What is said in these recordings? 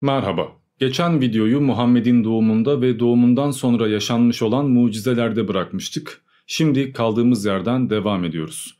Merhaba. Geçen videoyu Muhammed'in doğumunda ve doğumundan sonra yaşanmış olan mucizelerde bırakmıştık. Şimdi kaldığımız yerden devam ediyoruz.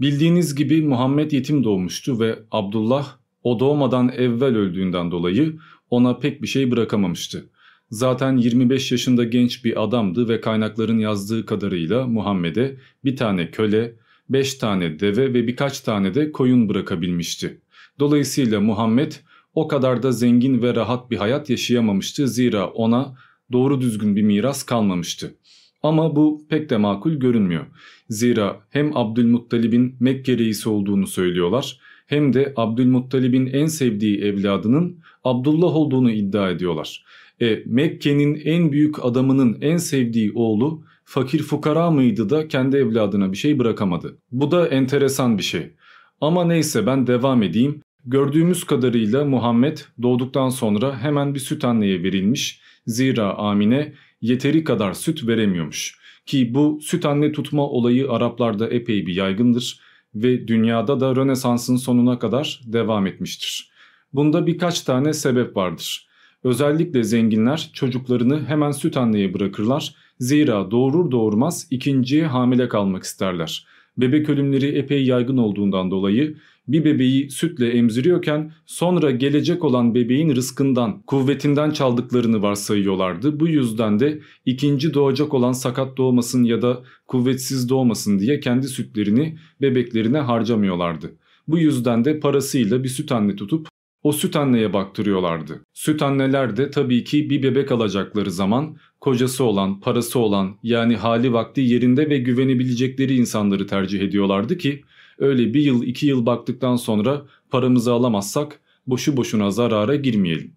Bildiğiniz gibi Muhammed yetim doğmuştu ve Abdullah o doğmadan evvel öldüğünden dolayı ona pek bir şey bırakamamıştı. Zaten 25 yaşında genç bir adamdı ve kaynakların yazdığı kadarıyla Muhammed'e bir tane köle, 5 tane deve ve birkaç tane de koyun bırakabilmişti. Dolayısıyla Muhammed o kadar da zengin ve rahat bir hayat yaşayamamıştı zira ona doğru düzgün bir miras kalmamıştı. Ama bu pek de makul görünmüyor. Zira hem Abdülmuttalib'in Mekke reisi olduğunu söylüyorlar hem de Abdülmuttalib'in en sevdiği evladının Abdullah olduğunu iddia ediyorlar. E, Mekke'nin en büyük adamının en sevdiği oğlu fakir fukara mıydı da kendi evladına bir şey bırakamadı. Bu da enteresan bir şey. Ama neyse ben devam edeyim. Gördüğümüz kadarıyla Muhammed doğduktan sonra hemen bir süt anneye verilmiş. Zira Amine yeteri kadar süt veremiyormuş. Ki bu süt anne tutma olayı Araplarda epey bir yaygındır ve dünyada da Rönesans'ın sonuna kadar devam etmiştir. Bunda birkaç tane sebep vardır. Özellikle zenginler çocuklarını hemen süt anneye bırakırlar. Zira doğurur doğurmaz ikinci hamile kalmak isterler. Bebek ölümleri epey yaygın olduğundan dolayı bir bebeği sütle emziriyorken sonra gelecek olan bebeğin rızkından, kuvvetinden çaldıklarını varsayıyorlardı. Bu yüzden de ikinci doğacak olan sakat doğmasın ya da kuvvetsiz doğmasın diye kendi sütlerini bebeklerine harcamıyorlardı. Bu yüzden de parasıyla bir süt anne tutup o süt anneye baktırıyorlardı. Süt anneler de tabii ki bir bebek alacakları zaman kocası olan, parası olan yani hali vakti yerinde ve güvenebilecekleri insanları tercih ediyorlardı ki Öyle bir yıl iki yıl baktıktan sonra paramızı alamazsak boşu boşuna zarara girmeyelim.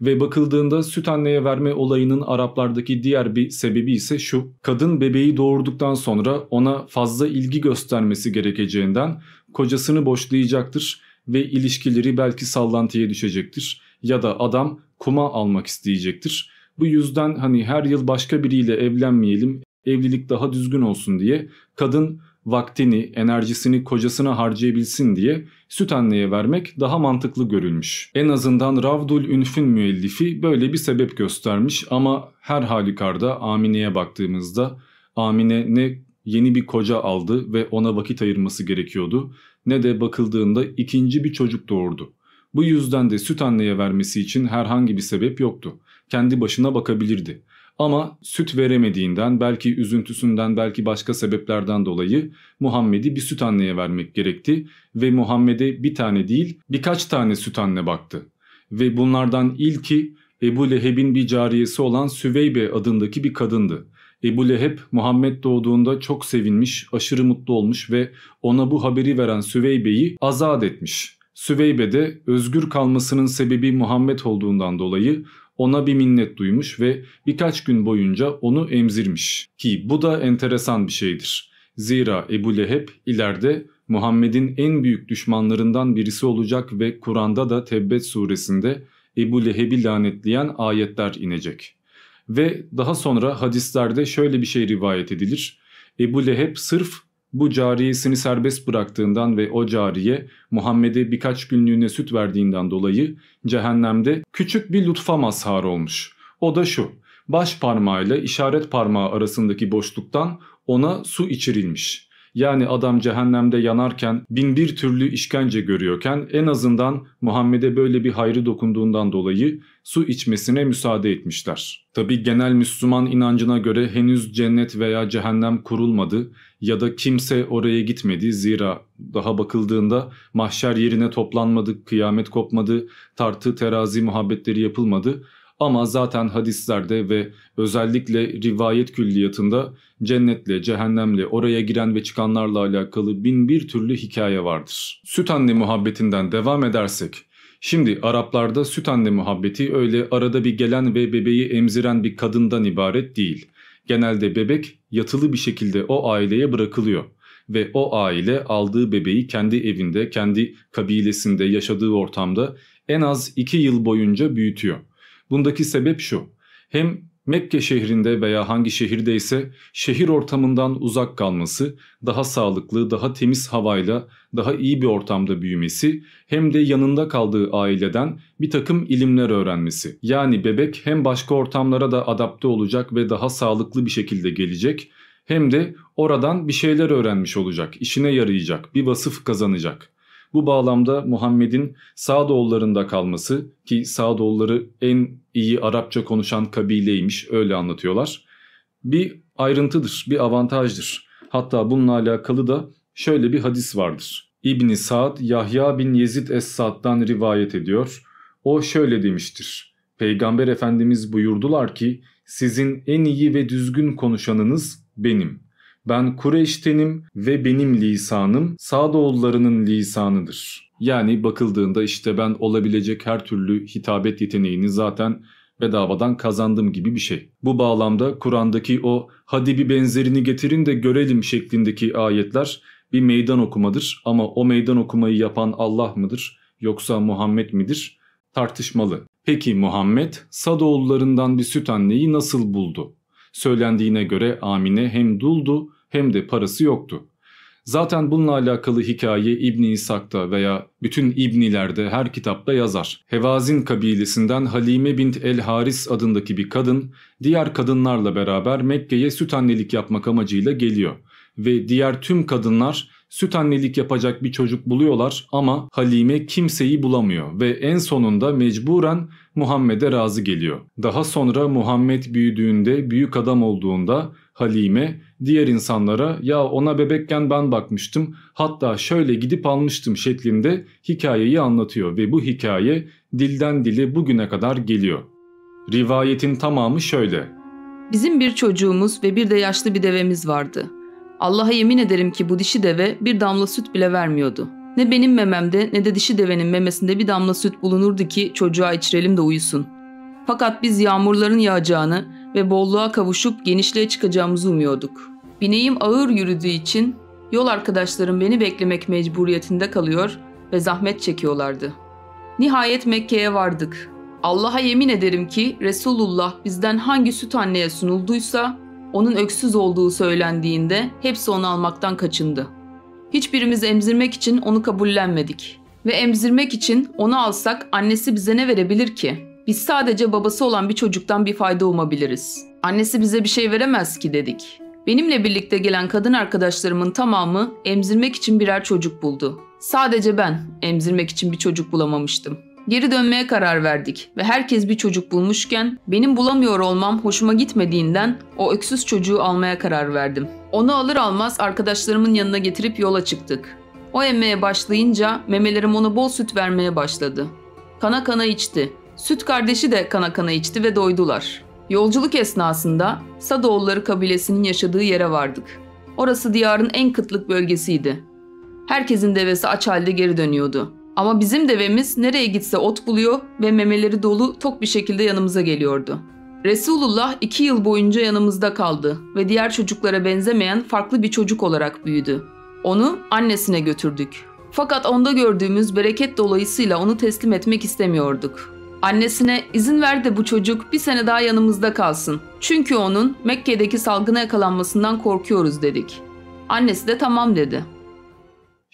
Ve bakıldığında süt anneye verme olayının Araplardaki diğer bir sebebi ise şu. Kadın bebeği doğurduktan sonra ona fazla ilgi göstermesi gerekeceğinden kocasını boşlayacaktır ve ilişkileri belki sallantıya düşecektir ya da adam kuma almak isteyecektir. Bu yüzden hani her yıl başka biriyle evlenmeyelim, evlilik daha düzgün olsun diye kadın vaktini, enerjisini kocasına harcayabilsin diye süt anneye vermek daha mantıklı görülmüş. En azından Ravdul Ünf'ün müellifi böyle bir sebep göstermiş ama her halükarda Amine'ye baktığımızda Amine ne yeni bir koca aldı ve ona vakit ayırması gerekiyordu ne de bakıldığında ikinci bir çocuk doğurdu. Bu yüzden de süt anneye vermesi için herhangi bir sebep yoktu. Kendi başına bakabilirdi. Ama süt veremediğinden, belki üzüntüsünden, belki başka sebeplerden dolayı Muhammed'i bir süt anneye vermek gerekti ve Muhammed'e bir tane değil birkaç tane süt anne baktı. Ve bunlardan ilki Ebu Leheb'in bir cariyesi olan Süveybe adındaki bir kadındı. Ebu Leheb Muhammed doğduğunda çok sevinmiş, aşırı mutlu olmuş ve ona bu haberi veren Süveybe'yi azat etmiş. Süveybe de özgür kalmasının sebebi Muhammed olduğundan dolayı ona bir minnet duymuş ve birkaç gün boyunca onu emzirmiş. Ki bu da enteresan bir şeydir. Zira Ebu Leheb ileride Muhammed'in en büyük düşmanlarından birisi olacak ve Kur'an'da da Tebbet suresinde Ebu Leheb'i lanetleyen ayetler inecek. Ve daha sonra hadislerde şöyle bir şey rivayet edilir. Ebu Leheb sırf bu cariyesini serbest bıraktığından ve o cariye Muhammed'e birkaç günlüğüne süt verdiğinden dolayı cehennemde küçük bir lütfa mazhar olmuş. O da şu, baş parmağıyla işaret parmağı arasındaki boşluktan ona su içirilmiş. Yani adam cehennemde yanarken bin bir türlü işkence görüyorken en azından Muhammed'e böyle bir hayrı dokunduğundan dolayı su içmesine müsaade etmişler. Tabi genel Müslüman inancına göre henüz cennet veya cehennem kurulmadı ya da kimse oraya gitmedi zira daha bakıldığında mahşer yerine toplanmadı, kıyamet kopmadı, tartı terazi muhabbetleri yapılmadı ama zaten hadislerde ve özellikle rivayet külliyatında cennetle, cehennemle, oraya giren ve çıkanlarla alakalı bin bir türlü hikaye vardır. Süt anne muhabbetinden devam edersek Şimdi Araplarda süt anne muhabbeti öyle arada bir gelen ve bebeği emziren bir kadından ibaret değil. Genelde bebek yatılı bir şekilde o aileye bırakılıyor ve o aile aldığı bebeği kendi evinde, kendi kabilesinde, yaşadığı ortamda en az 2 yıl boyunca büyütüyor. Bundaki sebep şu. Hem Mekke şehrinde veya hangi şehirdeyse şehir ortamından uzak kalması, daha sağlıklı, daha temiz havayla, daha iyi bir ortamda büyümesi hem de yanında kaldığı aileden bir takım ilimler öğrenmesi. Yani bebek hem başka ortamlara da adapte olacak ve daha sağlıklı bir şekilde gelecek hem de oradan bir şeyler öğrenmiş olacak, işine yarayacak, bir vasıf kazanacak. Bu bağlamda Muhammed'in Sağdoğullarında kalması ki Sağdoğulları en iyi Arapça konuşan kabileymiş öyle anlatıyorlar. Bir ayrıntıdır, bir avantajdır. Hatta bununla alakalı da şöyle bir hadis vardır. İbni Saad Yahya bin Yezid Es-Saad'dan rivayet ediyor. O şöyle demiştir. Peygamber Efendimiz buyurdular ki sizin en iyi ve düzgün konuşanınız benim. Ben Kureyş'tenim ve benim lisanım Sadoğullarının lisanıdır. Yani bakıldığında işte ben olabilecek her türlü hitabet yeteneğini zaten bedavadan kazandım gibi bir şey. Bu bağlamda Kur'an'daki o hadi bir benzerini getirin de görelim şeklindeki ayetler bir meydan okumadır ama o meydan okumayı yapan Allah mıdır yoksa Muhammed midir tartışmalı. Peki Muhammed Sadoğullarından bir süt anneyi nasıl buldu? Söylendiğine göre Amine hem duldu hem de parası yoktu. Zaten bununla alakalı hikaye İbni İshak'ta veya bütün İbnilerde her kitapta yazar. Hevazin kabilesinden Halime bint El Haris adındaki bir kadın diğer kadınlarla beraber Mekke'ye süt annelik yapmak amacıyla geliyor. Ve diğer tüm kadınlar süt annelik yapacak bir çocuk buluyorlar ama Halime kimseyi bulamıyor ve en sonunda mecburen Muhammed'e razı geliyor. Daha sonra Muhammed büyüdüğünde, büyük adam olduğunda Halime diğer insanlara ya ona bebekken ben bakmıştım hatta şöyle gidip almıştım şeklinde hikayeyi anlatıyor ve bu hikaye dilden dile bugüne kadar geliyor. Rivayetin tamamı şöyle. Bizim bir çocuğumuz ve bir de yaşlı bir devemiz vardı. Allah'a yemin ederim ki bu dişi deve bir damla süt bile vermiyordu. Ne benim mememde ne de dişi devenin memesinde bir damla süt bulunurdu ki çocuğa içirelim de uyusun. Fakat biz yağmurların yağacağını ve bolluğa kavuşup genişliğe çıkacağımızı umuyorduk. Bineğim ağır yürüdüğü için yol arkadaşlarım beni beklemek mecburiyetinde kalıyor ve zahmet çekiyorlardı. Nihayet Mekke'ye vardık. Allah'a yemin ederim ki Resulullah bizden hangi süt anneye sunulduysa onun öksüz olduğu söylendiğinde hepsi onu almaktan kaçındı.'' Hiçbirimiz emzirmek için onu kabullenmedik. Ve emzirmek için onu alsak annesi bize ne verebilir ki? Biz sadece babası olan bir çocuktan bir fayda umabiliriz. Annesi bize bir şey veremez ki dedik. Benimle birlikte gelen kadın arkadaşlarımın tamamı emzirmek için birer çocuk buldu. Sadece ben emzirmek için bir çocuk bulamamıştım. Geri dönmeye karar verdik ve herkes bir çocuk bulmuşken benim bulamıyor olmam hoşuma gitmediğinden o öksüz çocuğu almaya karar verdim. Onu alır almaz arkadaşlarımın yanına getirip yola çıktık. O emmeye başlayınca memelerim ona bol süt vermeye başladı. Kana kana içti. Süt kardeşi de kana kana içti ve doydular. Yolculuk esnasında Sadoğulları kabilesinin yaşadığı yere vardık. Orası diyarın en kıtlık bölgesiydi. Herkesin devesi aç halde geri dönüyordu. Ama bizim devemiz nereye gitse ot buluyor ve memeleri dolu tok bir şekilde yanımıza geliyordu. Resulullah iki yıl boyunca yanımızda kaldı ve diğer çocuklara benzemeyen farklı bir çocuk olarak büyüdü. Onu annesine götürdük. Fakat onda gördüğümüz bereket dolayısıyla onu teslim etmek istemiyorduk. Annesine izin ver de bu çocuk bir sene daha yanımızda kalsın. Çünkü onun Mekke'deki salgına yakalanmasından korkuyoruz dedik. Annesi de tamam dedi.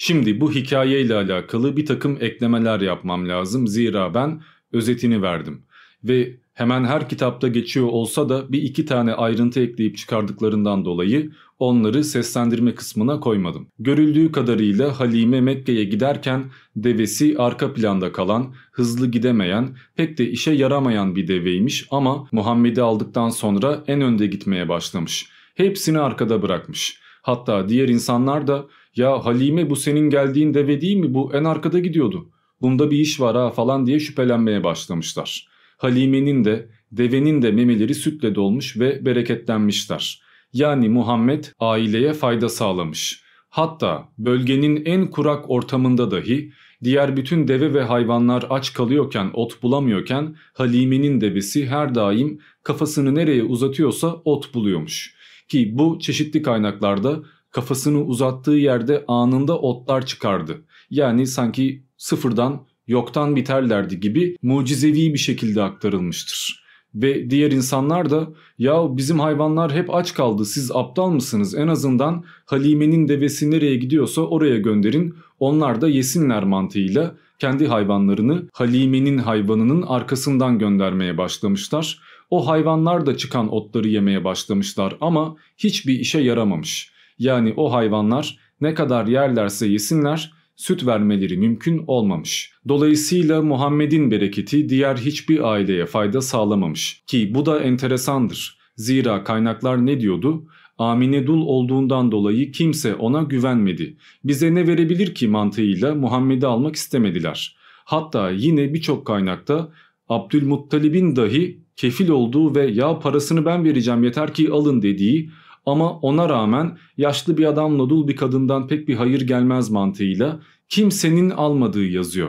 Şimdi bu hikayeyle alakalı bir takım eklemeler yapmam lazım zira ben özetini verdim. Ve hemen her kitapta geçiyor olsa da bir iki tane ayrıntı ekleyip çıkardıklarından dolayı onları seslendirme kısmına koymadım. Görüldüğü kadarıyla Halime Mekke'ye giderken devesi arka planda kalan, hızlı gidemeyen, pek de işe yaramayan bir deveymiş ama Muhammed'i aldıktan sonra en önde gitmeye başlamış. Hepsini arkada bırakmış. Hatta diğer insanlar da ya Halime bu senin geldiğin deve değil mi? Bu en arkada gidiyordu. Bunda bir iş var ha falan diye şüphelenmeye başlamışlar. Halime'nin de devenin de memeleri sütle dolmuş ve bereketlenmişler. Yani Muhammed aileye fayda sağlamış. Hatta bölgenin en kurak ortamında dahi diğer bütün deve ve hayvanlar aç kalıyorken ot bulamıyorken Halime'nin devesi her daim kafasını nereye uzatıyorsa ot buluyormuş. Ki bu çeşitli kaynaklarda kafasını uzattığı yerde anında otlar çıkardı. Yani sanki sıfırdan yoktan biterlerdi gibi mucizevi bir şekilde aktarılmıştır. Ve diğer insanlar da ya bizim hayvanlar hep aç kaldı siz aptal mısınız en azından Halime'nin devesi nereye gidiyorsa oraya gönderin onlar da yesinler mantığıyla kendi hayvanlarını Halime'nin hayvanının arkasından göndermeye başlamışlar. O hayvanlar da çıkan otları yemeye başlamışlar ama hiçbir işe yaramamış yani o hayvanlar ne kadar yerlerse yesinler süt vermeleri mümkün olmamış. Dolayısıyla Muhammed'in bereketi diğer hiçbir aileye fayda sağlamamış ki bu da enteresandır. Zira kaynaklar ne diyordu? Amine dul olduğundan dolayı kimse ona güvenmedi. Bize ne verebilir ki mantığıyla Muhammed'i almak istemediler. Hatta yine birçok kaynakta Abdülmuttalib'in dahi kefil olduğu ve ya parasını ben vereceğim yeter ki alın dediği ama ona rağmen yaşlı bir adamla dul bir kadından pek bir hayır gelmez mantığıyla kimsenin almadığı yazıyor.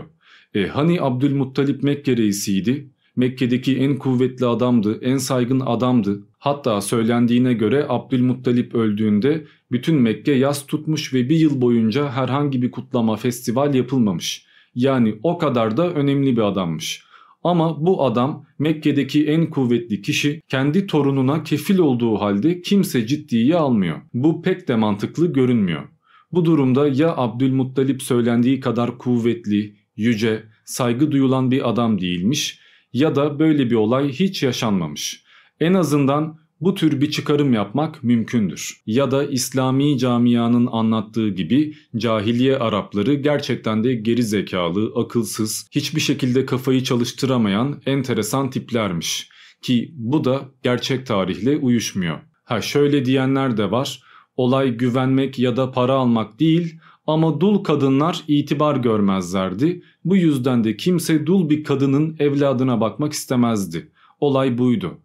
E, hani Abdülmuttalip Mekke reisiydi? Mekke'deki en kuvvetli adamdı, en saygın adamdı. Hatta söylendiğine göre Abdülmuttalip öldüğünde bütün Mekke yaz tutmuş ve bir yıl boyunca herhangi bir kutlama, festival yapılmamış. Yani o kadar da önemli bir adammış. Ama bu adam Mekke'deki en kuvvetli kişi kendi torununa kefil olduğu halde kimse ciddiye almıyor. Bu pek de mantıklı görünmüyor. Bu durumda ya Abdülmuttalip söylendiği kadar kuvvetli, yüce, saygı duyulan bir adam değilmiş ya da böyle bir olay hiç yaşanmamış. En azından bu tür bir çıkarım yapmak mümkündür. Ya da İslami camianın anlattığı gibi cahiliye Arapları gerçekten de geri zekalı, akılsız, hiçbir şekilde kafayı çalıştıramayan enteresan tiplermiş ki bu da gerçek tarihle uyuşmuyor. Ha şöyle diyenler de var. Olay güvenmek ya da para almak değil ama dul kadınlar itibar görmezlerdi. Bu yüzden de kimse dul bir kadının evladına bakmak istemezdi. Olay buydu.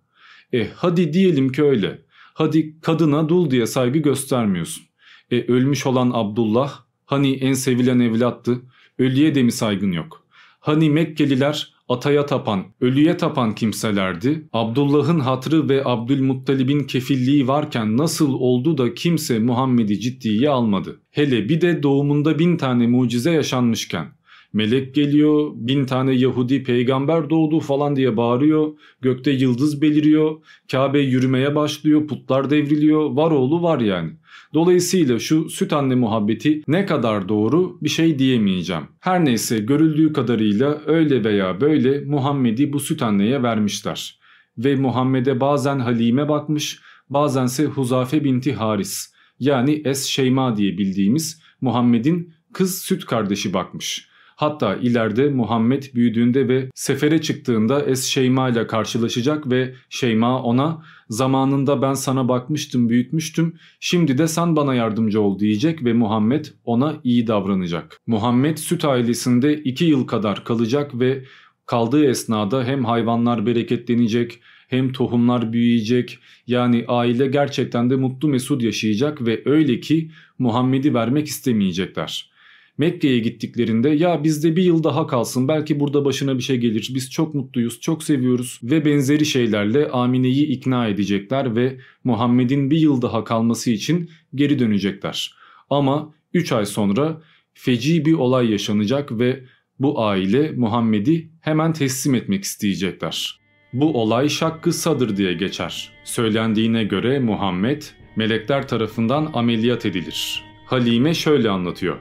E, hadi diyelim ki öyle. Hadi kadına dul diye saygı göstermiyorsun. E, ölmüş olan Abdullah hani en sevilen evlattı. Ölüye de mi saygın yok? Hani Mekkeliler ataya tapan, ölüye tapan kimselerdi. Abdullah'ın hatrı ve Abdülmuttalib'in kefilliği varken nasıl oldu da kimse Muhammed'i ciddiye almadı? Hele bir de doğumunda bin tane mucize yaşanmışken melek geliyor, bin tane Yahudi peygamber doğdu falan diye bağırıyor. Gökte yıldız beliriyor, Kabe yürümeye başlıyor, putlar devriliyor, var oğlu var yani. Dolayısıyla şu süt anne muhabbeti ne kadar doğru bir şey diyemeyeceğim. Her neyse görüldüğü kadarıyla öyle veya böyle Muhammed'i bu süt anneye vermişler. Ve Muhammed'e bazen Halime bakmış, bazense Huzafe binti Haris yani Es Şeyma diye bildiğimiz Muhammed'in kız süt kardeşi bakmış. Hatta ileride Muhammed büyüdüğünde ve sefere çıktığında Es Şeyma ile karşılaşacak ve Şeyma ona zamanında ben sana bakmıştım büyütmüştüm şimdi de sen bana yardımcı ol diyecek ve Muhammed ona iyi davranacak. Muhammed süt ailesinde 2 yıl kadar kalacak ve kaldığı esnada hem hayvanlar bereketlenecek hem tohumlar büyüyecek. Yani aile gerçekten de mutlu mesut yaşayacak ve öyle ki Muhammed'i vermek istemeyecekler. Mekke'ye gittiklerinde ya bizde bir yıl daha kalsın belki burada başına bir şey gelir biz çok mutluyuz çok seviyoruz ve benzeri şeylerle Amine'yi ikna edecekler ve Muhammed'in bir yıl daha kalması için geri dönecekler. Ama 3 ay sonra feci bir olay yaşanacak ve bu aile Muhammed'i hemen teslim etmek isteyecekler. Bu olay Şakkı Sadır diye geçer. Söylendiğine göre Muhammed melekler tarafından ameliyat edilir. Halime şöyle anlatıyor.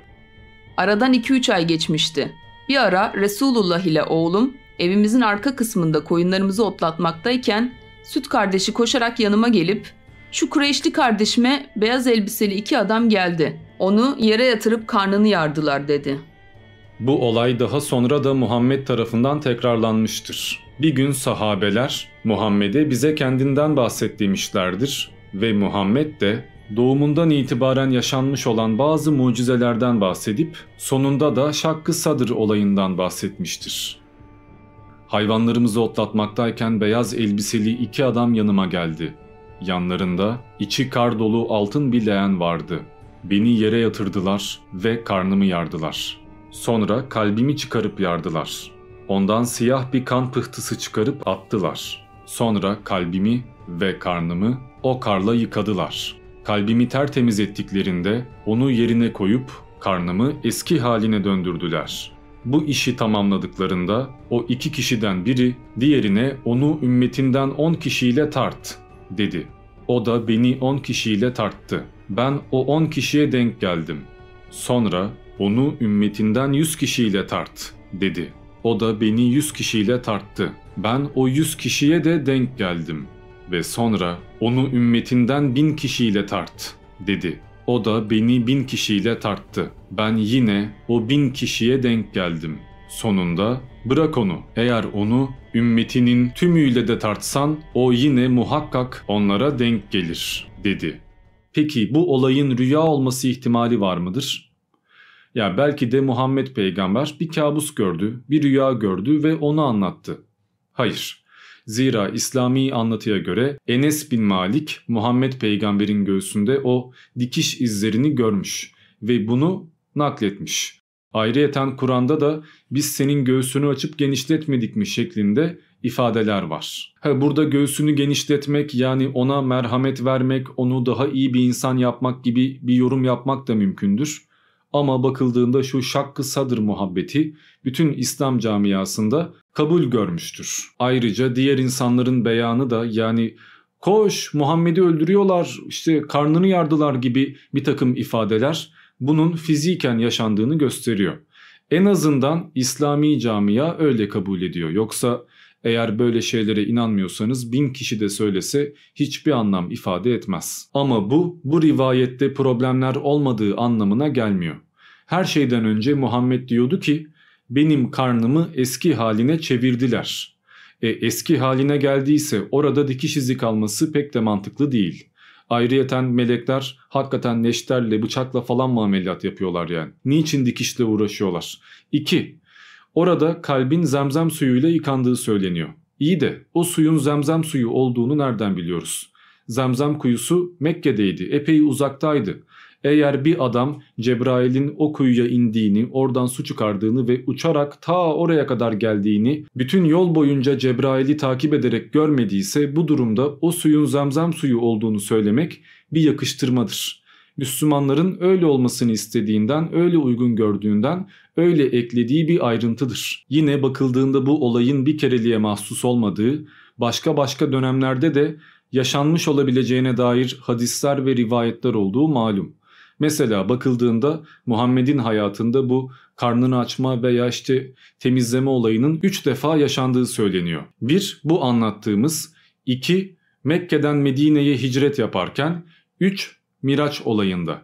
Aradan 2-3 ay geçmişti. Bir ara Resulullah ile oğlum evimizin arka kısmında koyunlarımızı otlatmaktayken süt kardeşi koşarak yanıma gelip ''Şu Kureyşli kardeşime beyaz elbiseli iki adam geldi. Onu yere yatırıp karnını yardılar.'' dedi. Bu olay daha sonra da Muhammed tarafından tekrarlanmıştır. Bir gün sahabeler Muhammed'e bize kendinden bahset demişlerdir ve Muhammed de doğumundan itibaren yaşanmış olan bazı mucizelerden bahsedip sonunda da Şakkı Sadır olayından bahsetmiştir. Hayvanlarımızı otlatmaktayken beyaz elbiseli iki adam yanıma geldi. Yanlarında içi kar dolu altın bir leğen vardı. Beni yere yatırdılar ve karnımı yardılar. Sonra kalbimi çıkarıp yardılar. Ondan siyah bir kan pıhtısı çıkarıp attılar. Sonra kalbimi ve karnımı o karla yıkadılar.'' Kalbimi tertemiz ettiklerinde onu yerine koyup karnımı eski haline döndürdüler. Bu işi tamamladıklarında o iki kişiden biri diğerine onu ümmetinden on kişiyle tart dedi. O da beni on kişiyle tarttı. Ben o on kişiye denk geldim. Sonra onu ümmetinden yüz kişiyle tart dedi. O da beni yüz kişiyle tarttı. Ben o yüz kişiye de denk geldim.'' ve sonra onu ümmetinden bin kişiyle tart dedi. O da beni bin kişiyle tarttı. Ben yine o bin kişiye denk geldim. Sonunda bırak onu. Eğer onu ümmetinin tümüyle de tartsan o yine muhakkak onlara denk gelir dedi. Peki bu olayın rüya olması ihtimali var mıdır? Ya belki de Muhammed peygamber bir kabus gördü, bir rüya gördü ve onu anlattı. Hayır. Zira İslami anlatıya göre Enes bin Malik Muhammed peygamberin göğsünde o dikiş izlerini görmüş ve bunu nakletmiş. Ayrıyeten Kur'an'da da biz senin göğsünü açıp genişletmedik mi şeklinde ifadeler var. Ha, burada göğsünü genişletmek yani ona merhamet vermek, onu daha iyi bir insan yapmak gibi bir yorum yapmak da mümkündür. Ama bakıldığında şu şakkı sadır muhabbeti bütün İslam camiasında kabul görmüştür. Ayrıca diğer insanların beyanı da yani koş Muhammed'i öldürüyorlar işte karnını yardılar gibi bir takım ifadeler bunun fiziken yaşandığını gösteriyor. En azından İslami camia öyle kabul ediyor. Yoksa eğer böyle şeylere inanmıyorsanız bin kişi de söylese hiçbir anlam ifade etmez. Ama bu, bu rivayette problemler olmadığı anlamına gelmiyor. Her şeyden önce Muhammed diyordu ki benim karnımı eski haline çevirdiler. E, eski haline geldiyse orada dikiş izi kalması pek de mantıklı değil. Ayrıyeten melekler hakikaten neşterle bıçakla falan mı ameliyat yapıyorlar yani? Niçin dikişle uğraşıyorlar? 2. Orada kalbin zemzem suyuyla yıkandığı söyleniyor. İyi de o suyun zemzem suyu olduğunu nereden biliyoruz? Zemzem kuyusu Mekke'deydi, epey uzaktaydı. Eğer bir adam Cebrail'in o kuyuya indiğini, oradan su çıkardığını ve uçarak ta oraya kadar geldiğini, bütün yol boyunca Cebrail'i takip ederek görmediyse bu durumda o suyun zemzem suyu olduğunu söylemek bir yakıştırmadır. Müslümanların öyle olmasını istediğinden, öyle uygun gördüğünden öyle eklediği bir ayrıntıdır. Yine bakıldığında bu olayın bir kereliğe mahsus olmadığı, başka başka dönemlerde de yaşanmış olabileceğine dair hadisler ve rivayetler olduğu malum. Mesela bakıldığında Muhammed'in hayatında bu karnını açma veya işte temizleme olayının 3 defa yaşandığı söyleniyor. 1. Bu anlattığımız 2. Mekke'den Medine'ye hicret yaparken 3. Miraç olayında.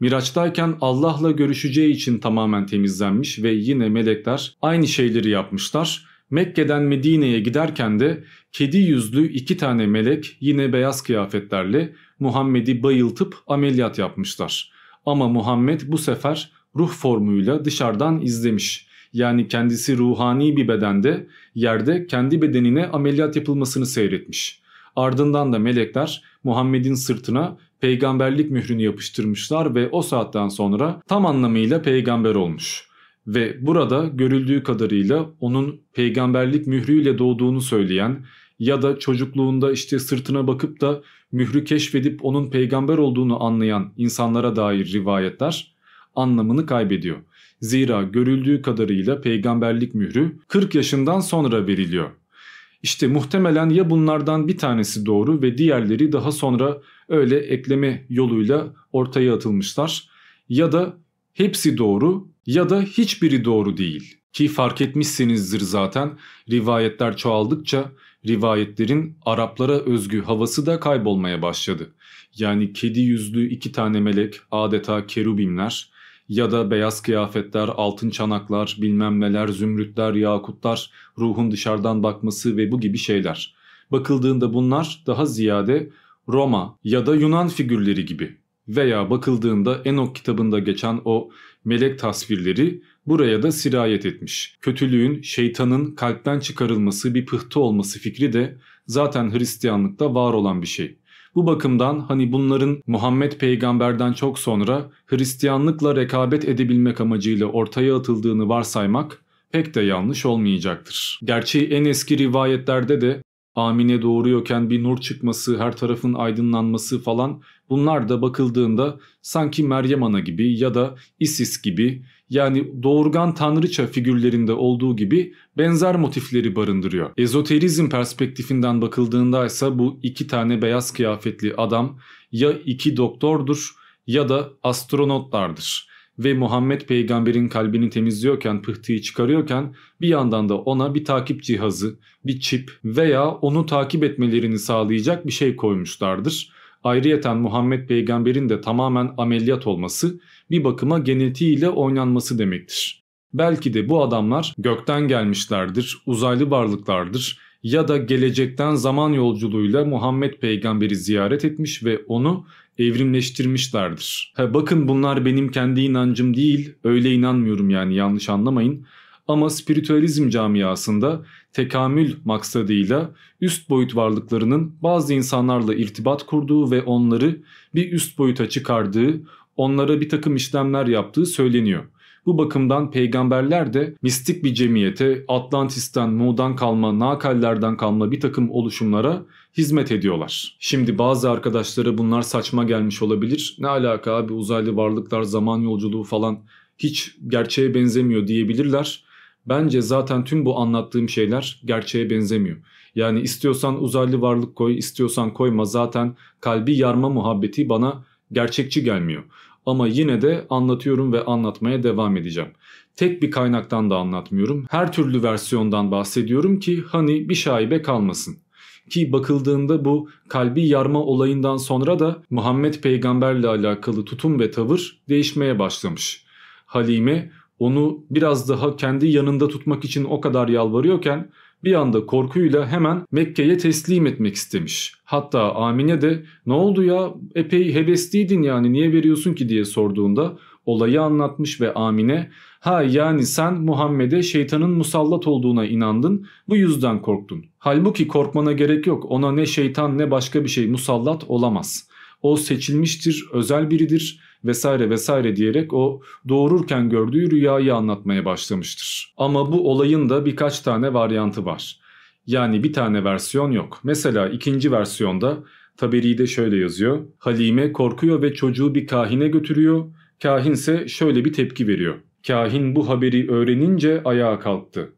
Miraç'tayken Allah'la görüşeceği için tamamen temizlenmiş ve yine melekler aynı şeyleri yapmışlar. Mekke'den Medine'ye giderken de kedi yüzlü iki tane melek yine beyaz kıyafetlerle Muhammed'i bayıltıp ameliyat yapmışlar. Ama Muhammed bu sefer ruh formuyla dışarıdan izlemiş. Yani kendisi ruhani bir bedende yerde kendi bedenine ameliyat yapılmasını seyretmiş. Ardından da melekler Muhammed'in sırtına peygamberlik mührünü yapıştırmışlar ve o saatten sonra tam anlamıyla peygamber olmuş. Ve burada görüldüğü kadarıyla onun peygamberlik mührüyle doğduğunu söyleyen ya da çocukluğunda işte sırtına bakıp da mührü keşfedip onun peygamber olduğunu anlayan insanlara dair rivayetler anlamını kaybediyor. Zira görüldüğü kadarıyla peygamberlik mührü 40 yaşından sonra veriliyor. İşte muhtemelen ya bunlardan bir tanesi doğru ve diğerleri daha sonra öyle ekleme yoluyla ortaya atılmışlar ya da hepsi doğru ya da hiçbiri doğru değil. Ki fark etmişsinizdir zaten rivayetler çoğaldıkça rivayetlerin Araplara özgü havası da kaybolmaya başladı. Yani kedi yüzlü iki tane melek adeta kerubimler ya da beyaz kıyafetler, altın çanaklar, bilmem neler, zümrütler, yakutlar, ruhun dışarıdan bakması ve bu gibi şeyler. Bakıldığında bunlar daha ziyade Roma ya da Yunan figürleri gibi veya bakıldığında Enok kitabında geçen o melek tasvirleri buraya da sirayet etmiş. Kötülüğün, şeytanın kalpten çıkarılması bir pıhtı olması fikri de zaten Hristiyanlıkta var olan bir şey. Bu bakımdan hani bunların Muhammed peygamberden çok sonra Hristiyanlıkla rekabet edebilmek amacıyla ortaya atıldığını varsaymak pek de yanlış olmayacaktır. Gerçi en eski rivayetlerde de Amine doğuruyorken bir nur çıkması, her tarafın aydınlanması falan bunlar da bakıldığında sanki Meryem Ana gibi ya da Isis gibi yani doğurgan tanrıça figürlerinde olduğu gibi benzer motifleri barındırıyor. Ezoterizm perspektifinden bakıldığında ise bu iki tane beyaz kıyafetli adam ya iki doktordur ya da astronotlardır ve Muhammed peygamberin kalbini temizliyorken, pıhtıyı çıkarıyorken bir yandan da ona bir takip cihazı, bir çip veya onu takip etmelerini sağlayacak bir şey koymuşlardır. Ayrıyeten Muhammed peygamberin de tamamen ameliyat olması bir bakıma genetiğiyle oynanması demektir. Belki de bu adamlar gökten gelmişlerdir, uzaylı varlıklardır ya da gelecekten zaman yolculuğuyla Muhammed peygamberi ziyaret etmiş ve onu evrimleştirmişlerdir. Ha, bakın bunlar benim kendi inancım değil, öyle inanmıyorum yani yanlış anlamayın. Ama spiritüalizm camiasında tekamül maksadıyla üst boyut varlıklarının bazı insanlarla irtibat kurduğu ve onları bir üst boyuta çıkardığı, onlara bir takım işlemler yaptığı söyleniyor. Bu bakımdan peygamberler de mistik bir cemiyete, Atlantis'ten, Mu'dan kalma, Nakallerden kalma bir takım oluşumlara hizmet ediyorlar. Şimdi bazı arkadaşlara bunlar saçma gelmiş olabilir. Ne alaka abi uzaylı varlıklar, zaman yolculuğu falan hiç gerçeğe benzemiyor diyebilirler. Bence zaten tüm bu anlattığım şeyler gerçeğe benzemiyor. Yani istiyorsan uzaylı varlık koy, istiyorsan koyma zaten kalbi yarma muhabbeti bana gerçekçi gelmiyor ama yine de anlatıyorum ve anlatmaya devam edeceğim. Tek bir kaynaktan da anlatmıyorum. Her türlü versiyondan bahsediyorum ki hani bir şaibe kalmasın. Ki bakıldığında bu kalbi yarma olayından sonra da Muhammed peygamberle alakalı tutum ve tavır değişmeye başlamış. Halime onu biraz daha kendi yanında tutmak için o kadar yalvarıyorken bir anda korkuyla hemen Mekke'ye teslim etmek istemiş. Hatta Amine de ne oldu ya epey hevesliydin yani niye veriyorsun ki diye sorduğunda olayı anlatmış ve Amine ha yani sen Muhammed'e şeytanın musallat olduğuna inandın bu yüzden korktun. Halbuki korkmana gerek yok ona ne şeytan ne başka bir şey musallat olamaz. O seçilmiştir, özel biridir vesaire vesaire diyerek o doğururken gördüğü rüyayı anlatmaya başlamıştır. Ama bu olayın da birkaç tane varyantı var. Yani bir tane versiyon yok. Mesela ikinci versiyonda de şöyle yazıyor. Halime korkuyor ve çocuğu bir kahine götürüyor. Kahinse şöyle bir tepki veriyor. Kahin bu haberi öğrenince ayağa kalktı.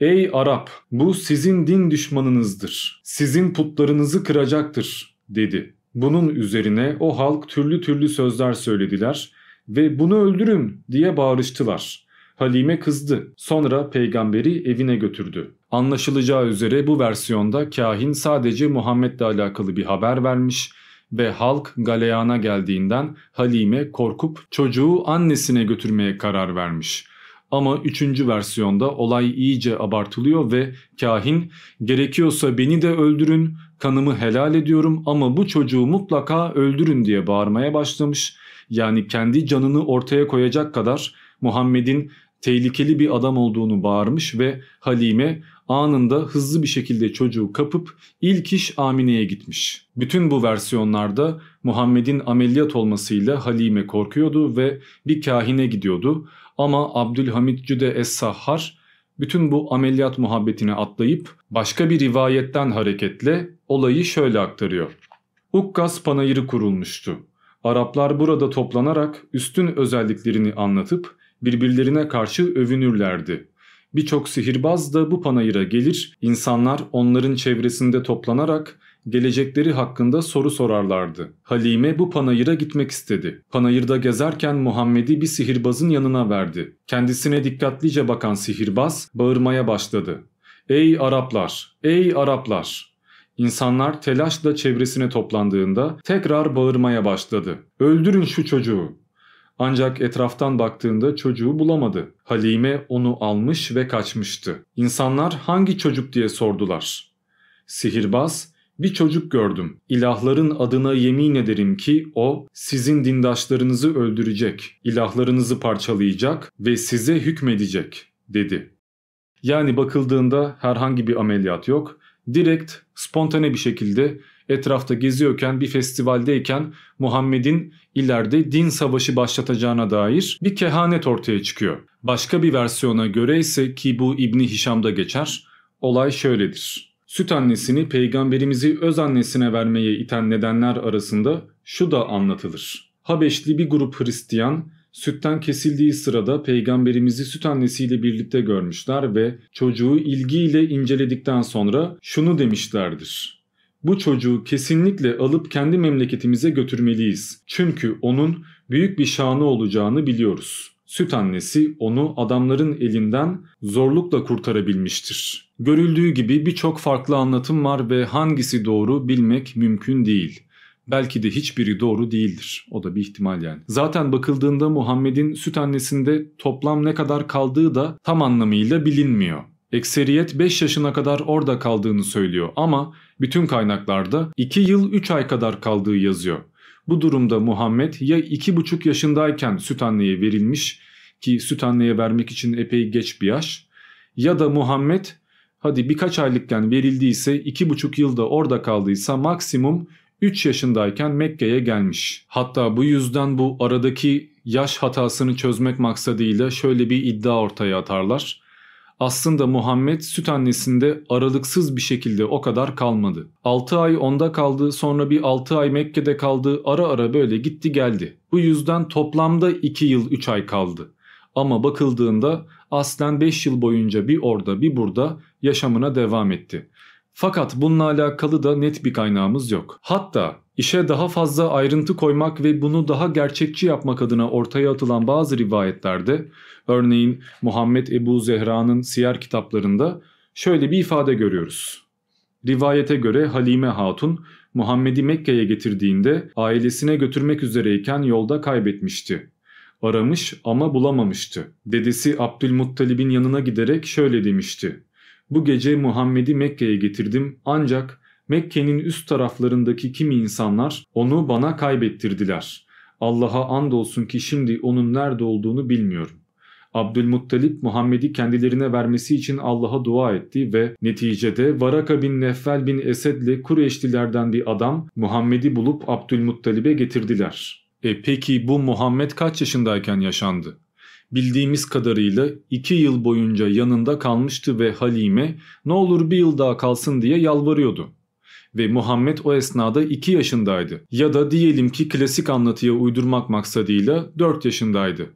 Ey Arap bu sizin din düşmanınızdır. Sizin putlarınızı kıracaktır dedi. Bunun üzerine o halk türlü türlü sözler söylediler ve bunu öldürün diye bağırıştılar. Halime kızdı. Sonra peygamberi evine götürdü. Anlaşılacağı üzere bu versiyonda kahin sadece Muhammed'le alakalı bir haber vermiş ve halk galeyana geldiğinden Halime korkup çocuğu annesine götürmeye karar vermiş. Ama üçüncü versiyonda olay iyice abartılıyor ve kahin gerekiyorsa beni de öldürün kanımı helal ediyorum ama bu çocuğu mutlaka öldürün diye bağırmaya başlamış. Yani kendi canını ortaya koyacak kadar Muhammed'in tehlikeli bir adam olduğunu bağırmış ve Halime anında hızlı bir şekilde çocuğu kapıp ilk iş Amine'ye gitmiş. Bütün bu versiyonlarda Muhammed'in ameliyat olmasıyla Halime korkuyordu ve bir kahine gidiyordu ama Abdülhamid Cüde Es-Sahhar bütün bu ameliyat muhabbetini atlayıp başka bir rivayetten hareketle olayı şöyle aktarıyor. Ukkas panayırı kurulmuştu. Araplar burada toplanarak üstün özelliklerini anlatıp birbirlerine karşı övünürlerdi. Birçok sihirbaz da bu panayıra gelir, insanlar onların çevresinde toplanarak gelecekleri hakkında soru sorarlardı. Halime bu panayıra gitmek istedi. Panayırda gezerken Muhammed'i bir sihirbazın yanına verdi. Kendisine dikkatlice bakan sihirbaz bağırmaya başladı. ''Ey Araplar! Ey Araplar!'' İnsanlar telaşla çevresine toplandığında tekrar bağırmaya başladı. ''Öldürün şu çocuğu!'' Ancak etraftan baktığında çocuğu bulamadı. Halime onu almış ve kaçmıştı. İnsanlar hangi çocuk diye sordular. Sihirbaz bir çocuk gördüm. İlahların adına yemin ederim ki o sizin dindaşlarınızı öldürecek, ilahlarınızı parçalayacak ve size hükmedecek dedi. Yani bakıldığında herhangi bir ameliyat yok. Direkt spontane bir şekilde etrafta geziyorken bir festivaldeyken Muhammed'in ileride din savaşı başlatacağına dair bir kehanet ortaya çıkıyor. Başka bir versiyona göre ise ki bu İbni Hişam'da geçer, olay şöyledir. Süt annesini peygamberimizi öz annesine vermeye iten nedenler arasında şu da anlatılır. Habeşli bir grup Hristiyan sütten kesildiği sırada peygamberimizi süt annesiyle birlikte görmüşler ve çocuğu ilgiyle inceledikten sonra şunu demişlerdir. Bu çocuğu kesinlikle alıp kendi memleketimize götürmeliyiz. Çünkü onun büyük bir şanı olacağını biliyoruz süt annesi onu adamların elinden zorlukla kurtarabilmiştir. Görüldüğü gibi birçok farklı anlatım var ve hangisi doğru bilmek mümkün değil. Belki de hiçbiri doğru değildir. O da bir ihtimal yani. Zaten bakıldığında Muhammed'in süt annesinde toplam ne kadar kaldığı da tam anlamıyla bilinmiyor. Ekseriyet 5 yaşına kadar orada kaldığını söylüyor ama bütün kaynaklarda 2 yıl 3 ay kadar kaldığı yazıyor. Bu durumda Muhammed ya 2,5 yaşındayken süt anneye verilmiş ki süt anneye vermek için epey geç bir yaş ya da Muhammed hadi birkaç aylıkken verildiyse 2,5 yılda orada kaldıysa maksimum 3 yaşındayken Mekke'ye gelmiş. Hatta bu yüzden bu aradaki yaş hatasını çözmek maksadıyla şöyle bir iddia ortaya atarlar. Aslında Muhammed süt annesinde aralıksız bir şekilde o kadar kalmadı. 6 ay onda kaldı sonra bir 6 ay Mekke'de kaldı ara ara böyle gitti geldi. Bu yüzden toplamda 2 yıl 3 ay kaldı. Ama bakıldığında aslen 5 yıl boyunca bir orada bir burada yaşamına devam etti. Fakat bununla alakalı da net bir kaynağımız yok. Hatta İşe daha fazla ayrıntı koymak ve bunu daha gerçekçi yapmak adına ortaya atılan bazı rivayetlerde, örneğin Muhammed Ebu Zehra'nın siyer kitaplarında şöyle bir ifade görüyoruz. Rivayete göre Halime Hatun, Muhammed'i Mekke'ye getirdiğinde ailesine götürmek üzereyken yolda kaybetmişti. Aramış ama bulamamıştı. Dedesi Abdülmuttalib'in yanına giderek şöyle demişti. Bu gece Muhammed'i Mekke'ye getirdim ancak Mekke'nin üst taraflarındaki kimi insanlar onu bana kaybettirdiler. Allah'a andolsun ki şimdi onun nerede olduğunu bilmiyorum. Abdülmuttalip Muhammed'i kendilerine vermesi için Allah'a dua etti ve neticede Varaka bin Nefel bin Esed'le Kureyşlilerden bir adam Muhammed'i bulup Abdülmuttalib'e getirdiler. E peki bu Muhammed kaç yaşındayken yaşandı? Bildiğimiz kadarıyla 2 yıl boyunca yanında kalmıştı ve Halime ne olur bir yıl daha kalsın diye yalvarıyordu ve Muhammed o esnada 2 yaşındaydı. Ya da diyelim ki klasik anlatıya uydurmak maksadıyla 4 yaşındaydı.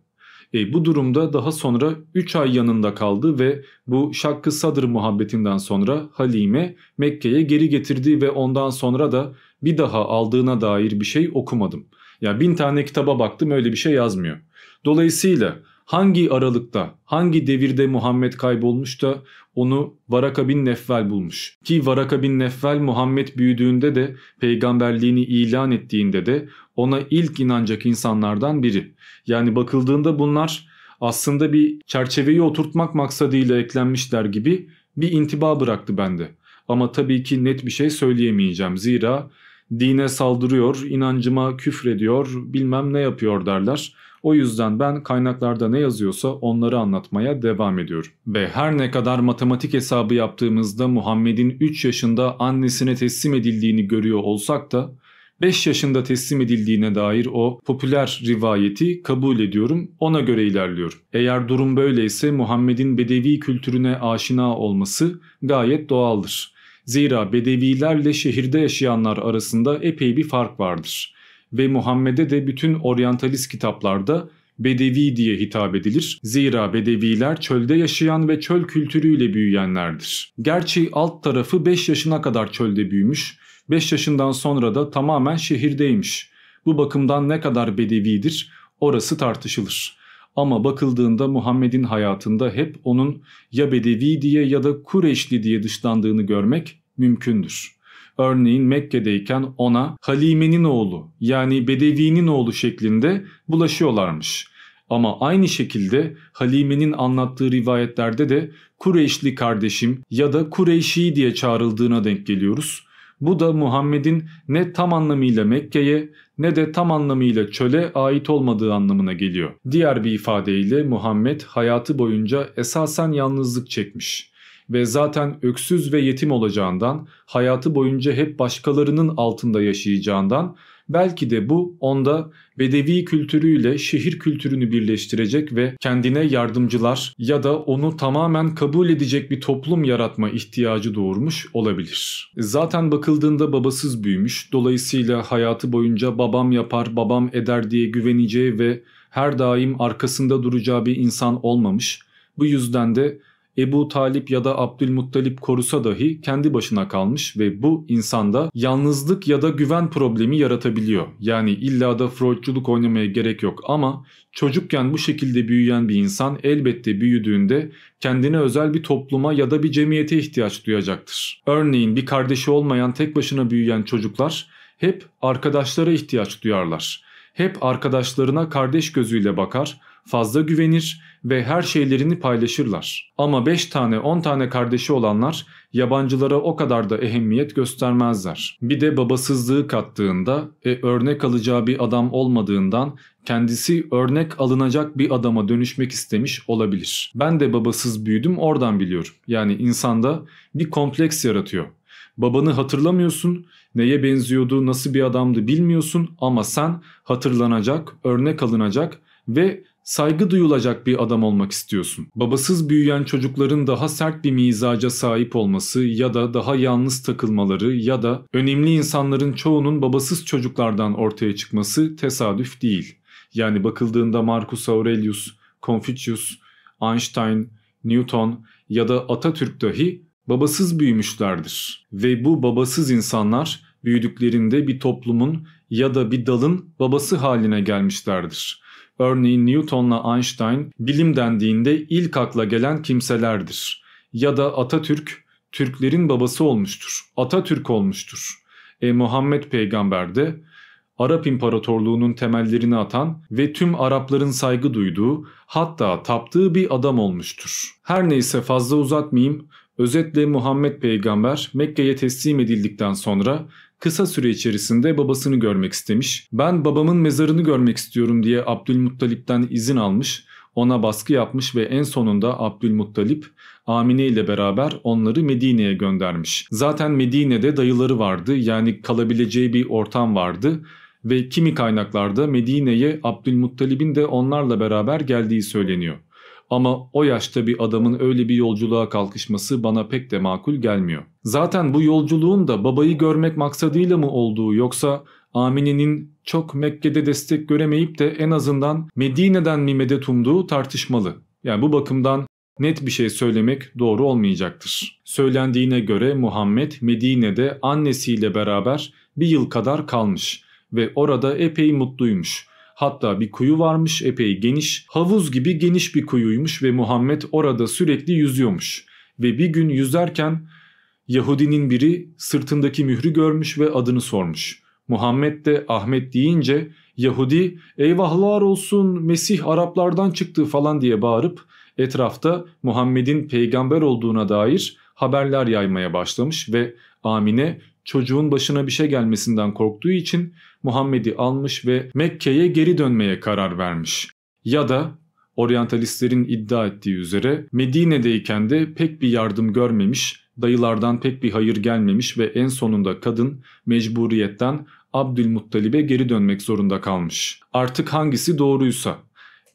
E, bu durumda daha sonra 3 ay yanında kaldı ve bu Şakkı Sadır muhabbetinden sonra Halime Mekke'ye geri getirdi ve ondan sonra da bir daha aldığına dair bir şey okumadım. Ya bin tane kitaba baktım öyle bir şey yazmıyor. Dolayısıyla hangi aralıkta, hangi devirde Muhammed kaybolmuş da onu Varaka bin Nefvel bulmuş. Ki Varaka bin Nefvel Muhammed büyüdüğünde de peygamberliğini ilan ettiğinde de ona ilk inanacak insanlardan biri. Yani bakıldığında bunlar aslında bir çerçeveyi oturtmak maksadıyla eklenmişler gibi bir intiba bıraktı bende. Ama tabii ki net bir şey söyleyemeyeceğim zira dine saldırıyor, inancıma küfrediyor, bilmem ne yapıyor derler. O yüzden ben kaynaklarda ne yazıyorsa onları anlatmaya devam ediyorum. Ve her ne kadar matematik hesabı yaptığımızda Muhammed'in 3 yaşında annesine teslim edildiğini görüyor olsak da 5 yaşında teslim edildiğine dair o popüler rivayeti kabul ediyorum, ona göre ilerliyorum. Eğer durum böyleyse Muhammed'in Bedevi kültürüne aşina olması gayet doğaldır. Zira Bedevilerle şehirde yaşayanlar arasında epey bir fark vardır ve Muhammed'e de bütün oryantalist kitaplarda Bedevi diye hitap edilir. Zira Bedeviler çölde yaşayan ve çöl kültürüyle büyüyenlerdir. Gerçi alt tarafı 5 yaşına kadar çölde büyümüş, 5 yaşından sonra da tamamen şehirdeymiş. Bu bakımdan ne kadar bedevidir orası tartışılır. Ama bakıldığında Muhammed'in hayatında hep onun ya bedevi diye ya da Kureyşli diye dışlandığını görmek mümkündür. Örneğin Mekke'deyken ona Halime'nin oğlu yani Bedevi'nin oğlu şeklinde bulaşıyorlarmış. Ama aynı şekilde Halime'nin anlattığı rivayetlerde de Kureyşli kardeşim ya da Kureyşi diye çağrıldığına denk geliyoruz. Bu da Muhammed'in ne tam anlamıyla Mekke'ye ne de tam anlamıyla çöle ait olmadığı anlamına geliyor. Diğer bir ifadeyle Muhammed hayatı boyunca esasen yalnızlık çekmiş ve zaten öksüz ve yetim olacağından, hayatı boyunca hep başkalarının altında yaşayacağından belki de bu onda bedevi kültürüyle şehir kültürünü birleştirecek ve kendine yardımcılar ya da onu tamamen kabul edecek bir toplum yaratma ihtiyacı doğurmuş olabilir. Zaten bakıldığında babasız büyümüş, dolayısıyla hayatı boyunca babam yapar, babam eder diye güveneceği ve her daim arkasında duracağı bir insan olmamış. Bu yüzden de Ebu Talip ya da Abdülmuttalip korusa dahi kendi başına kalmış ve bu insanda yalnızlık ya da güven problemi yaratabiliyor. Yani illa da Freudculuk oynamaya gerek yok ama çocukken bu şekilde büyüyen bir insan elbette büyüdüğünde kendine özel bir topluma ya da bir cemiyete ihtiyaç duyacaktır. Örneğin bir kardeşi olmayan tek başına büyüyen çocuklar hep arkadaşlara ihtiyaç duyarlar. Hep arkadaşlarına kardeş gözüyle bakar, fazla güvenir ve her şeylerini paylaşırlar. Ama 5 tane 10 tane kardeşi olanlar yabancılara o kadar da ehemmiyet göstermezler. Bir de babasızlığı kattığında e, örnek alacağı bir adam olmadığından kendisi örnek alınacak bir adama dönüşmek istemiş olabilir. Ben de babasız büyüdüm oradan biliyorum. Yani insanda bir kompleks yaratıyor. Babanı hatırlamıyorsun, neye benziyordu, nasıl bir adamdı bilmiyorsun ama sen hatırlanacak, örnek alınacak ve saygı duyulacak bir adam olmak istiyorsun. Babasız büyüyen çocukların daha sert bir mizaca sahip olması ya da daha yalnız takılmaları ya da önemli insanların çoğunun babasız çocuklardan ortaya çıkması tesadüf değil. Yani bakıldığında Marcus Aurelius, Confucius, Einstein, Newton ya da Atatürk dahi babasız büyümüşlerdir. Ve bu babasız insanlar büyüdüklerinde bir toplumun ya da bir dalın babası haline gelmişlerdir. Örneğin Newton'la Einstein bilim dendiğinde ilk akla gelen kimselerdir. Ya da Atatürk Türklerin babası olmuştur. Atatürk olmuştur. E, Muhammed peygamber de Arap İmparatorluğu'nun temellerini atan ve tüm Arapların saygı duyduğu hatta taptığı bir adam olmuştur. Her neyse fazla uzatmayayım. Özetle Muhammed peygamber Mekke'ye teslim edildikten sonra kısa süre içerisinde babasını görmek istemiş. Ben babamın mezarını görmek istiyorum diye Abdülmuttalip'ten izin almış, ona baskı yapmış ve en sonunda Abdülmuttalip Amine ile beraber onları Medine'ye göndermiş. Zaten Medine'de dayıları vardı yani kalabileceği bir ortam vardı ve kimi kaynaklarda Medine'ye Abdülmuttalib'in de onlarla beraber geldiği söyleniyor. Ama o yaşta bir adamın öyle bir yolculuğa kalkışması bana pek de makul gelmiyor. Zaten bu yolculuğun da babayı görmek maksadıyla mı olduğu yoksa Amine'nin çok Mekke'de destek göremeyip de en azından Medine'den mi medet umduğu tartışmalı. Yani bu bakımdan net bir şey söylemek doğru olmayacaktır. Söylendiğine göre Muhammed Medine'de annesiyle beraber bir yıl kadar kalmış ve orada epey mutluymuş. Hatta bir kuyu varmış epey geniş. Havuz gibi geniş bir kuyuymuş ve Muhammed orada sürekli yüzüyormuş. Ve bir gün yüzerken Yahudinin biri sırtındaki mührü görmüş ve adını sormuş. Muhammed de Ahmet deyince Yahudi eyvahlar olsun Mesih Araplardan çıktı falan diye bağırıp etrafta Muhammed'in peygamber olduğuna dair haberler yaymaya başlamış ve Amine çocuğun başına bir şey gelmesinden korktuğu için Muhammed'i almış ve Mekke'ye geri dönmeye karar vermiş. Ya da oryantalistlerin iddia ettiği üzere Medine'deyken de pek bir yardım görmemiş, dayılardan pek bir hayır gelmemiş ve en sonunda kadın mecburiyetten Abdülmuttalib'e geri dönmek zorunda kalmış. Artık hangisi doğruysa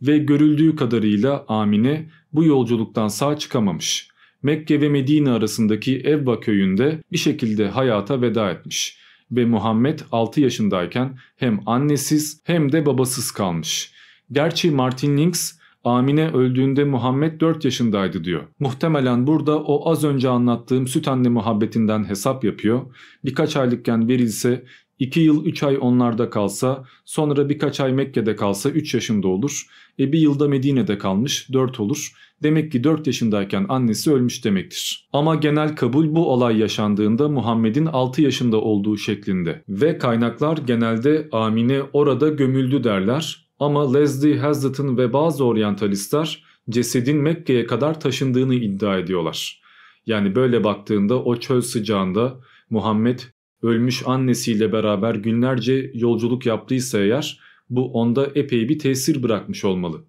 ve görüldüğü kadarıyla Amine bu yolculuktan sağ çıkamamış. Mekke ve Medine arasındaki Evba köyünde bir şekilde hayata veda etmiş ve Muhammed 6 yaşındayken hem annesiz hem de babasız kalmış. Gerçi Martin Links Amine öldüğünde Muhammed 4 yaşındaydı diyor. Muhtemelen burada o az önce anlattığım süt anne muhabbetinden hesap yapıyor. Birkaç aylıkken verilse 2 yıl 3 ay onlarda kalsa, sonra birkaç ay Mekke'de kalsa 3 yaşında olur. E bir yılda Medine'de kalmış 4 olur. Demek ki 4 yaşındayken annesi ölmüş demektir. Ama genel kabul bu olay yaşandığında Muhammed'in 6 yaşında olduğu şeklinde. Ve kaynaklar genelde Amine orada gömüldü derler. Ama Leslie Hazlett'ın ve bazı oryantalistler cesedin Mekke'ye kadar taşındığını iddia ediyorlar. Yani böyle baktığında o çöl sıcağında Muhammed ölmüş annesiyle beraber günlerce yolculuk yaptıysa eğer bu onda epey bir tesir bırakmış olmalı.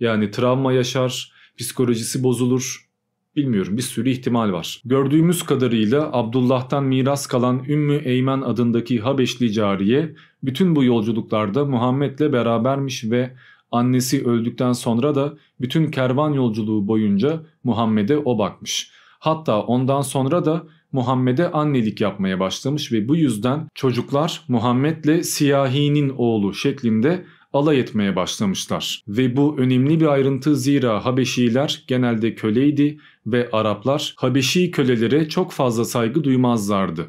Yani travma yaşar, psikolojisi bozulur. Bilmiyorum bir sürü ihtimal var. Gördüğümüz kadarıyla Abdullah'tan miras kalan Ümmü Eymen adındaki Habeşli cariye bütün bu yolculuklarda Muhammed'le berabermiş ve annesi öldükten sonra da bütün kervan yolculuğu boyunca Muhammed'e o bakmış. Hatta ondan sonra da Muhammed'e annelik yapmaya başlamış ve bu yüzden çocuklar Muhammed'le Siyahi'nin oğlu şeklinde alay etmeye başlamışlar. Ve bu önemli bir ayrıntı zira Habeşiler genelde köleydi ve Araplar Habeşi kölelere çok fazla saygı duymazlardı.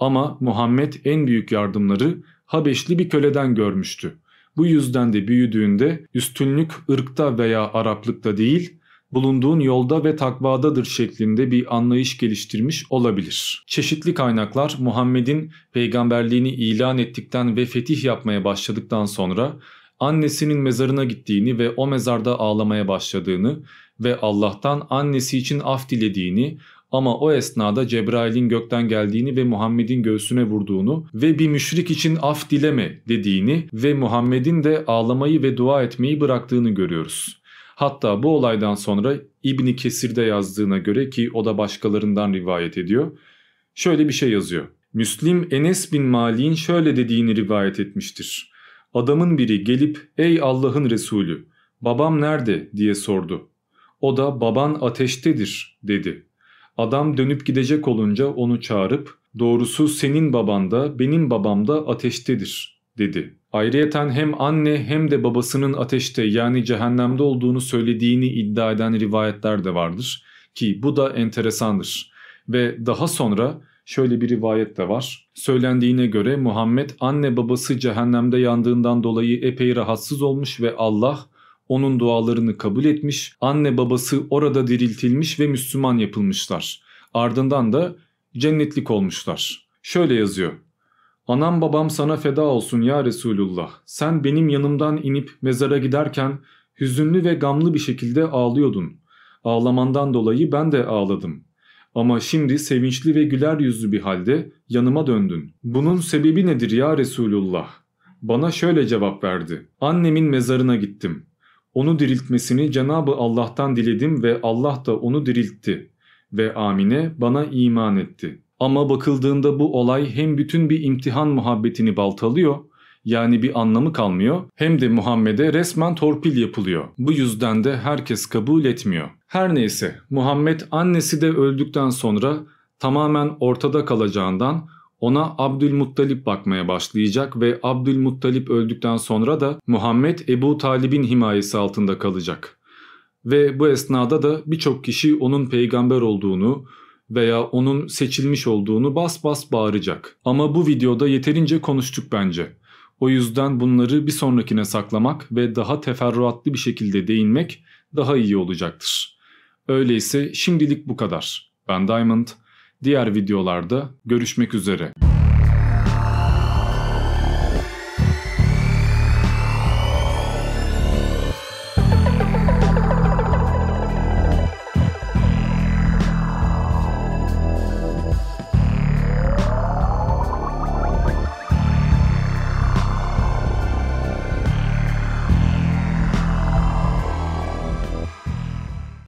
Ama Muhammed en büyük yardımları Habeşli bir köleden görmüştü. Bu yüzden de büyüdüğünde üstünlük ırkta veya Araplıkta değil bulunduğun yolda ve takvadadır şeklinde bir anlayış geliştirmiş olabilir. Çeşitli kaynaklar Muhammed'in peygamberliğini ilan ettikten ve fetih yapmaya başladıktan sonra annesinin mezarına gittiğini ve o mezarda ağlamaya başladığını ve Allah'tan annesi için af dilediğini ama o esnada Cebrail'in gökten geldiğini ve Muhammed'in göğsüne vurduğunu ve bir müşrik için af dileme dediğini ve Muhammed'in de ağlamayı ve dua etmeyi bıraktığını görüyoruz. Hatta bu olaydan sonra İbni Kesir'de yazdığına göre ki o da başkalarından rivayet ediyor. Şöyle bir şey yazıyor. Müslim Enes bin Mali'nin şöyle dediğini rivayet etmiştir. Adamın biri gelip ey Allah'ın Resulü babam nerede diye sordu. O da baban ateştedir dedi. Adam dönüp gidecek olunca onu çağırıp doğrusu senin baban da benim babam da ateştedir dedi. Ayrıyeten hem anne hem de babasının ateşte yani cehennemde olduğunu söylediğini iddia eden rivayetler de vardır ki bu da enteresandır. Ve daha sonra şöyle bir rivayet de var. Söylendiğine göre Muhammed anne babası cehennemde yandığından dolayı epey rahatsız olmuş ve Allah onun dualarını kabul etmiş, anne babası orada diriltilmiş ve Müslüman yapılmışlar. Ardından da cennetlik olmuşlar. Şöyle yazıyor. Anam babam sana feda olsun ya Resulullah. Sen benim yanımdan inip mezara giderken hüzünlü ve gamlı bir şekilde ağlıyordun. Ağlamandan dolayı ben de ağladım. Ama şimdi sevinçli ve güler yüzlü bir halde yanıma döndün. Bunun sebebi nedir ya Resulullah? Bana şöyle cevap verdi. Annemin mezarına gittim. Onu diriltmesini Cenabı Allah'tan diledim ve Allah da onu diriltti ve Amine bana iman etti.'' Ama bakıldığında bu olay hem bütün bir imtihan muhabbetini baltalıyor yani bir anlamı kalmıyor hem de Muhammed'e resmen torpil yapılıyor. Bu yüzden de herkes kabul etmiyor. Her neyse Muhammed annesi de öldükten sonra tamamen ortada kalacağından ona Abdülmuttalip bakmaya başlayacak ve Abdülmuttalip öldükten sonra da Muhammed Ebu Talib'in himayesi altında kalacak. Ve bu esnada da birçok kişi onun peygamber olduğunu, veya onun seçilmiş olduğunu bas bas bağıracak. Ama bu videoda yeterince konuştuk bence. O yüzden bunları bir sonrakine saklamak ve daha teferruatlı bir şekilde değinmek daha iyi olacaktır. Öyleyse şimdilik bu kadar. Ben Diamond. Diğer videolarda görüşmek üzere.